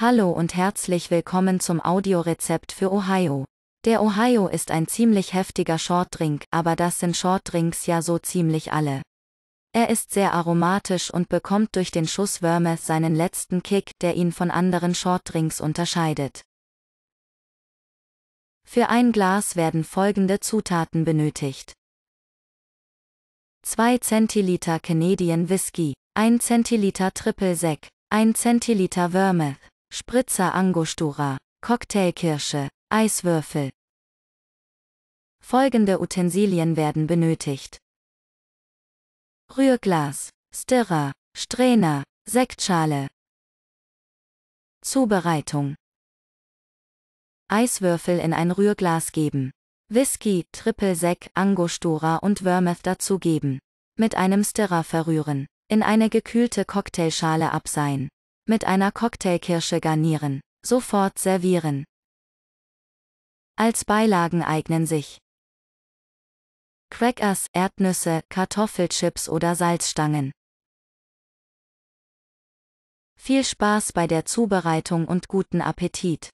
Hallo und herzlich willkommen zum Audiorezept für Ohio. Der Ohio ist ein ziemlich heftiger Shortdrink, aber das sind Shortdrinks ja so ziemlich alle. Er ist sehr aromatisch und bekommt durch den Schuss Vermouth seinen letzten Kick, der ihn von anderen Shortdrinks unterscheidet. Für ein Glas werden folgende Zutaten benötigt. 2 Zentiliter Canadian Whisky, 1 Zentiliter Triple Sec, 1 Zentiliter Vermouth, Spritzer Angostura, Cocktailkirsche, Eiswürfel. Folgende Utensilien werden benötigt. Rührglas, Stirrer, Strähner, Sektschale. Zubereitung. Eiswürfel in ein Rührglas geben. Whisky, Triple Sec, Angostura und Wormeth dazugeben. Mit einem Stirrer verrühren. In eine gekühlte Cocktailschale abseihen. Mit einer Cocktailkirsche garnieren. Sofort servieren. Als Beilagen eignen sich Crackers, Erdnüsse, Kartoffelchips oder Salzstangen. Viel Spaß bei der Zubereitung und guten Appetit!